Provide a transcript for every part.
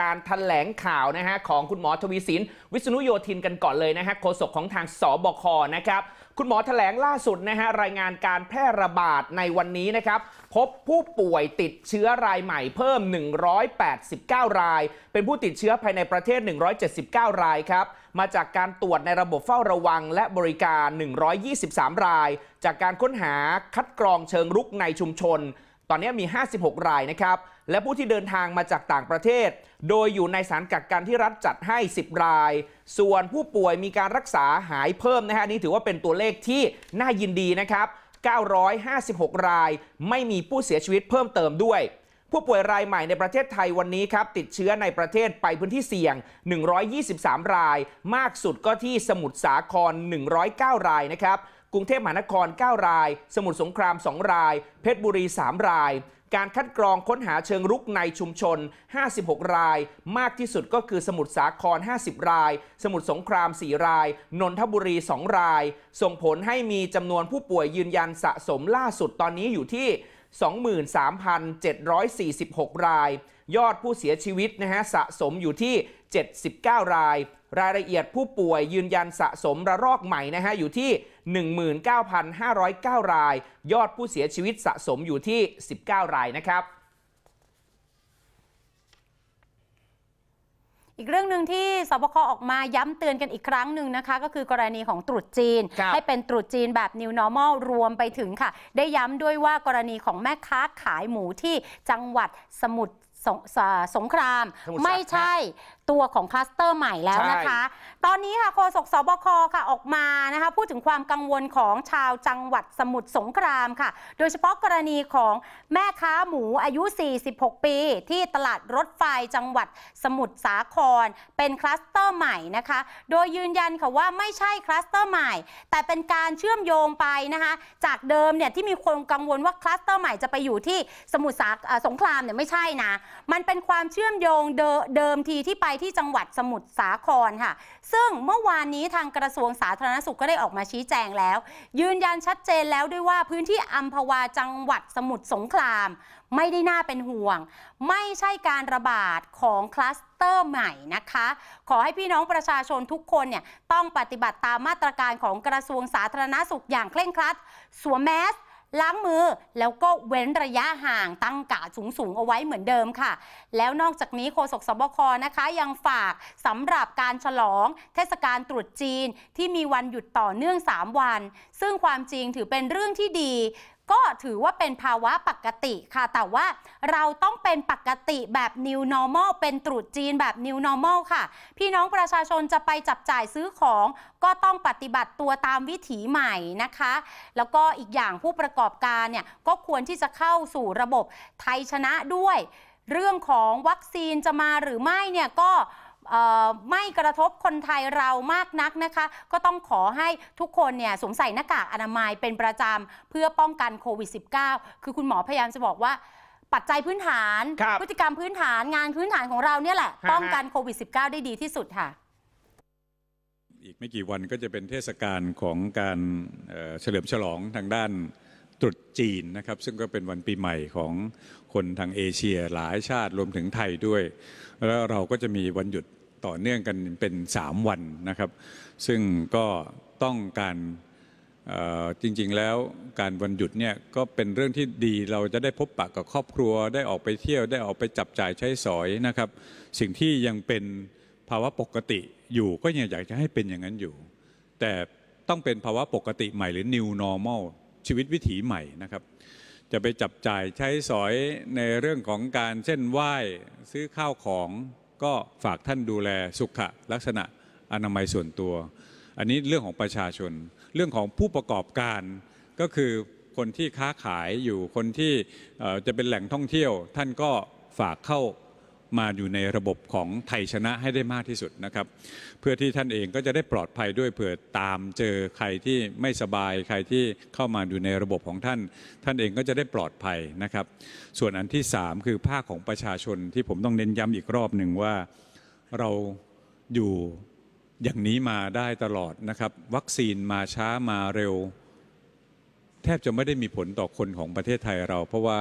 การถแถลงข่าวนะฮะของคุณหมอทวีสิน วิษณุโยธินกันก่อนเลยนะฮะโฆษกของทางสบคนะครับคุณหมอถแถลงล่าสุดนะฮะรายงานการแพร่ระบาดในวันนี้นะครับ พบผู้ป่วยติดเชื้อรายใหม่เพิ่ม 189 ราย เป็นผู้ติดเชื้อภายในประเทศ 179 รายครับมาจากการตรวจในระบบเฝ้าระวังและบริการ 123 ราย จากการค้นหาคัดกรองเชิงรุกในชุมชน ตอนนี้มี 56 รายนะครับและผู้ที่เดินทางมาจากต่างประเทศ โดยอยู่ในสถานกักกันที่รัฐจัดให้ 10 ราย ส่วนผู้ป่วยมีการรักษาหายเพิ่มนะฮะนี่ถือว่าเป็นตัวเลขที่น่ายินดีนะครับ 956 ราย ไม่มีผู้เสียชีวิตเพิ่มเติมด้วย ผู้ป่วยรายใหม่ในประเทศไทยวันนี้ครับ ติดเชื้อในประเทศไปพื้นที่เสี่ยง 123 ราย มากสุดก็ที่สมุทรสาคร 109 รายนะครับ กรุงเทพมหานคร 9 ราย สมุทรสงคราม 2 ราย เพชรบุรี 3 รายการคัดกรองค้นหาเชิงรุกในชุมชน 56 ราย มากที่สุดก็คือสมุทรสาคร 50 ราย สมุทรสงคราม 4 ราย นนทบุรี 2 ราย ส่งผลให้มีจำนวนผู้ป่วยยืนยันสะสมล่าสุดตอนนี้อยู่ที่23,746 ราย ยอดผู้เสียชีวิตนะฮะสะสมอยู่ที่ 79 ราย รายละเอียดผู้ป่วยยืนยันสะสมระลอกใหม่นะฮะอยู่ที่ 19,509 ราย ยอดผู้เสียชีวิตสะสมอยู่ที่ 19 รายนะครับอีกเรื่องหนึ่งที่สบคออกมาย้ำเตือนกันอีกครั้งหนึ่งนะคะ ก็คือกรณีของตรุษจีนให้เป็นตรุษจีนแบบ New Normal รวมไปถึงค่ะ ได้ย้ำด้วยว่ากรณีของแม่ค้าขายหมูที่จังหวัดสมุทรสงสงครามไม่ใช่ตัวของคลัสเตอร์ใหม่แล้วนะคะ ตอนนี้ค่ะโฆษกสบคค่ะออกมา นะคะ พูดถึงความกังวลของชาวจังหวัดสมุทรสงครามค่ะ โดยเฉพาะกรณีของแม่ค้าหมูอายุ 46 ปี ที่ตลาดรถไฟจังหวัดสมุทรสาครเป็นคลัสเตอร์ใหม่นะคะ โดยยืนยันค่ะว่าไม่ใช่คลัสเตอร์ใหม่ แต่เป็นการเชื่อมโยงไปนะคะ จากเดิมเนี่ยที่มีคนกังวลว่าคลัสเตอร์ใหม่จะไปอยู่ที่สมุทรสาสงครามเนี่ยไม่ใช่นะ มันเป็นความเชื่อมโยงเดิมทีที่ไปที่จังหวัดสมุทรสาครค่ะ ซึ่งเมื่อวานนี้ทางกระทรวงสาธารณสุขก็ได้ออกมาชี้แจงแล้ว ยืนยันชัดเจนแล้วด้วยว่าพื้นที่อัมพวาจังหวัดสมุทรสงคราม ไม่ได้น่าเป็นห่วง ไม่ใช่การระบาดของคลัสเตอร์ใหม่นะคะขอให้พี่น้องประชาชนทุกคนเนี่ยต้องปฏิบัติตามมาตรการของกระทรวงสาธารณสุขอย่างเคร่งครัดสวมแมสล้างมือแล้วก็เว้นระยะห่างตั้งกะสูงสูงเอาไว้เหมือนเดิมค่ะ แล้วนอกจากนี้โฆษกสบคนะคะยังฝากสำหรับการฉลอง เทศกาลตรุษจีนที่มีวันหยุดต่อเนื่อง 3 วัน ซึ่งความจริงถือเป็นเรื่องที่ดีก็ถือว่าเป็นภาวะปกติค่ะ แต่ว่าเราต้องเป็นปกติแบบ new normal เป็นตรุษจีนแบบ new normal ค่ะ พี่น้องประชาชนจะไปจับจ่ายซื้อของ ก็ต้องปฏิบัติตัวตามวิถีใหม่นะคะ แล้วก็อีกอย่างผู้ประกอบการเนี่ยก็ควรที่จะเข้าสู่ระบบไทยชนะด้วย เรื่องของวัคซีนจะมาหรือไม่เนี่ยก็ไม่กระทบคนไทยเรามากนักนะคะก็ต้องขอให้ทุกคนเนี่ยสวมใส่หน้ากากอนามัยเป็นประจำเพื่อป้องกันโควิด -19 คือคุณหมอพยายามจะบอกว่า ปัจจัยพื้นฐานพฤติกรรมพื้นฐาน งานพื้นฐานของเราเนี่ยแหละป้องกันโควิด -19 ได้ดีที่สุดค่ะ อีกไม่กี่วันก็จะเป็นเทศกาลของการเฉลิมฉลองทางด้านตรุษจีน นะครับ ซึ่งก็เป็นวันปีใหม่ของคนทางเอเชียหลายชาติรวมถึงไทยด้วย แล้วเราก็จะมีวันหยุดต่อเนื่องกันเป็น 3 วันนะครับ ซึ่งก็ต้องการจริง ๆแล้วการวันหยุดเนี่ย ก็เป็นเรื่องที่ดีเราจะได้พบปะกับครอบครัวได้ออกไปเที่ยวได้ออกไปจับจ่ายใช้สอยนะครับ สิ่งที่ยังเป็นภาวะปกติอยู่ก็ยังอยากจะให้เป็นอย่างนั้นอยู่ แต่ต้องเป็นภาวะปกติใหม่หรือ new normal ชีวิตวิถีใหม่นะครับจะไปจับจ่ายใช้สอยในเรื่องของการเช่นไหว้ซื้อข้าวของก็ฝากท่านดูแลสุขลักษณะอนามัยส่วนตัว อันนี้เรื่องของประชาชนเรื่องของผู้ประกอบการก็คือคนที่ค้าขายอยู่คนที่จะเป็นแหล่งท่องเที่ยวท่านก็ฝากเข้ามาอยู่ในระบบของไทยชนะให้ได้มากที่สุดนะครับ เพื่อที่ท่านเองก็จะได้ปลอดภัยด้วยเผื่อตามเจอใครที่ไม่สบายใครที่เข้ามาอยู่ในระบบของท่าน ท่านเองก็จะได้ปลอดภัยนะครับ ส่วนอันที่ 3 คือภาคของประชาชนที่ผมต้องเน้นย้ำอีกรอบหนึ่งว่าเราอยู่อย่างนี้มาได้ตลอดนะครับ วัคซีนมาช้ามาเร็ว แทบจะไม่ได้มีผลต่อคนของประเทศไทยเราเพราะว่า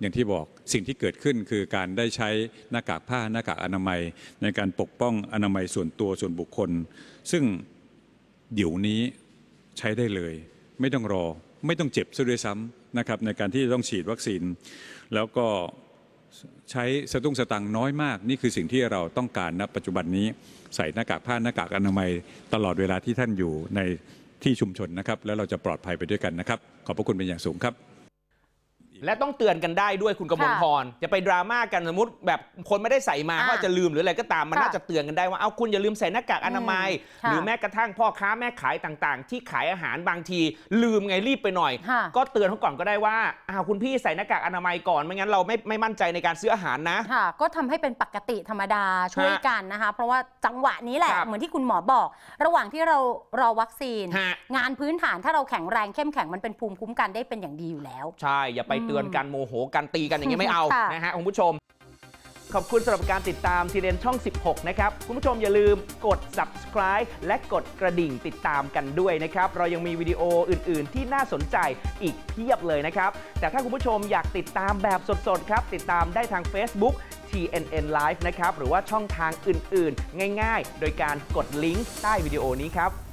อย่างที่บอกสิ่งที่เกิดขึ้นคือการได้ใช้หน้ากากผ้าหน้ากากอนามัย ในการปกป้องอนามัยส่วนตัวส่วนบุคคล ซึ่งเดี๋ยวนี้ใช้ได้เลย ไม่ต้องรอ ไม่ต้องเจ็บซะด้วยซ้ำนะครับในการที่จะต้องฉีดวัคซีน แล้วก็ใช้สตุ้งสตังน้อยมาก นี่คือสิ่งที่เราต้องการณปัจจุบันนี้ ใส่หน้ากากผ้าหน้ากากอนามัย ตลอดเวลาที่ท่านอยู่ในที่ชุมชนนะครับ แล้วเราจะปลอดภัยไปด้วยกันนะครับ ขอบพระคุณเป็นอย่างสูงครับและต้องเตือนกันได้ด้วยคุณกมลพร จะไปดราม่ากันสมมติแบบคนไม่ได้ใส่มาว่าจะลืมหรืออะไรก็ตามมันน่าจะเตือนกันได้ว่าเอาคุณอย่าลืมใส่หน้ากากอนามัย หรือแม้กระทั่งพ่อค้าแม่ขายต่างๆ ที่ขายอาหารบางที ลืมไงรีบไปหน่อย ก็เตือนเขาก่อนก็ได้ว่าอ้าวคุณพี่ใส่หน้ากากอนามัยก่อน ไม่งั้นเราไม่ไม่มั่นใจในการซื้ออาหารนะค่ะก็ทำให้เป็นปกติธรรมดาช่วยกันนะคะ เพราะว่าจังหวะนี้แหละเหมือนที่คุณหมอบอก ระหว่างที่เรารอวัคซีน งานพื้นฐานถ้าเราแข็งแรงเข้มแข็งมันเป็นภูมิคุ้มกันได้เป็นอย่างดีอยู่แล้ว ใช่อย่าไปเตือนกันโมโหกันตีกันอย่างเงี้ยไม่เอานะฮะ คุณผู้ชม ขอบคุณสำหรับการติดตามทีเรนช่อง 16 นะครับ คุณผู้ชมอย่าลืมกด subscribe และกดกระดิ่งติดตามกันด้วยนะครับ เรายังมีวิดีโออื่น ๆ ที่น่าสนใจอีกเพียบเลยนะครับ แต่ถ้าคุณผู้ชมอยากติดตามแบบสด ๆ ครับ ติดตามได้ทาง Facebook TNN Live นะครับ หรือว่าช่องทางอื่น ๆ ง่าย ๆ โดยการกดลิงก์ใต้วิดีโอนี้ครับ